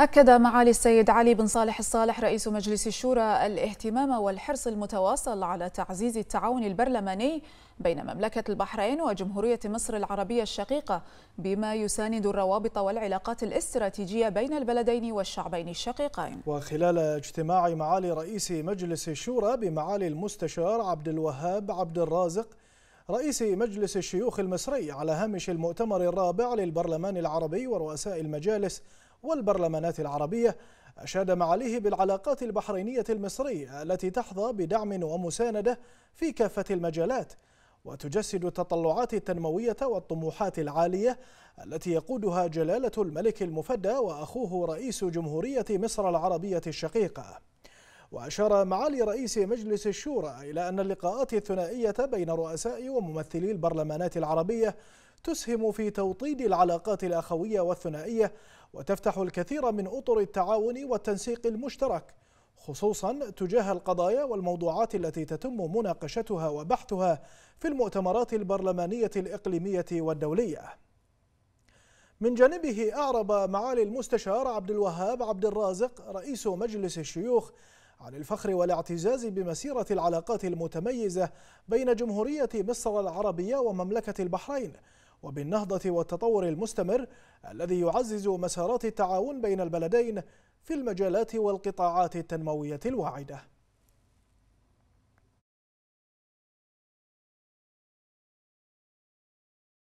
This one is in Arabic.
أكد معالي السيد علي بن صالح الصالح رئيس مجلس الشورى الاهتمام والحرص المتواصل على تعزيز التعاون البرلماني بين مملكة البحرين وجمهورية مصر العربية الشقيقة بما يساند الروابط والعلاقات الاستراتيجية بين البلدين والشعبين الشقيقين وخلال اجتماع معالي رئيس مجلس الشورى بمعالي المستشار عبد الوهاب عبد الرازق رئيس مجلس الشيوخ المصري على هامش المؤتمر الرابع للبرلمان العربي ورؤساء المجالس والبرلمانات العربية أشاد معاليه بالعلاقات البحرينية المصرية التي تحظى بدعم ومساندة في كافة المجالات وتجسد التطلعات التنموية والطموحات العالية التي يقودها جلالة الملك المفدى وأخوه رئيس جمهورية مصر العربية الشقيقة وأشار معالي رئيس مجلس الشورى إلى أن اللقاءات الثنائية بين رؤساء وممثلي البرلمانات العربية تسهم في توطيد العلاقات الأخوية والثنائية وتفتح الكثير من أطر التعاون والتنسيق المشترك خصوصا تجاه القضايا والموضوعات التي تتم مناقشتها وبحثها في المؤتمرات البرلمانية الإقليمية والدولية من جانبه أعرب معالي المستشار عبد الوهاب عبد الرازق رئيس مجلس الشيوخ عن الفخر والاعتزاز بمسيرة العلاقات المتميزة بين جمهورية مصر العربية ومملكة البحرين وبالنهضة والتطور المستمر الذي يعزز مسارات التعاون بين البلدين في المجالات والقطاعات التنموية الواعدة